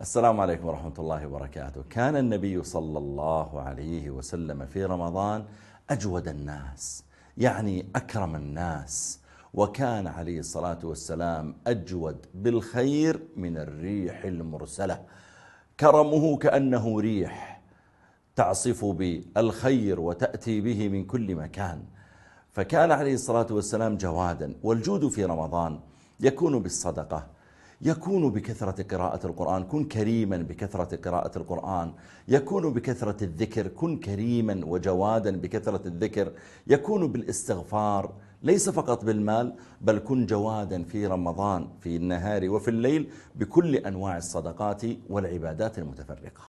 السلام عليكم ورحمة الله وبركاته كان النبي صلى الله عليه وسلم في رمضان أجود الناس يعني أكرم الناس وكان عليه الصلاة والسلام أجود بالخير من الريح المرسلة كرمه كأنه ريح تعصف بالخير وتأتي به من كل مكان فكان عليه الصلاة والسلام جوادا والجود في رمضان يكون بالصدقة يكون بكثرة قراءة القرآن كن كريما بكثرة قراءة القرآن يكون بكثرة الذكر كن كريما وجوادا بكثرة الذكر يكون بالاستغفار ليس فقط بالمال بل كن جوادا في رمضان في النهار وفي الليل بكل أنواع الصدقات والعبادات المتفرقة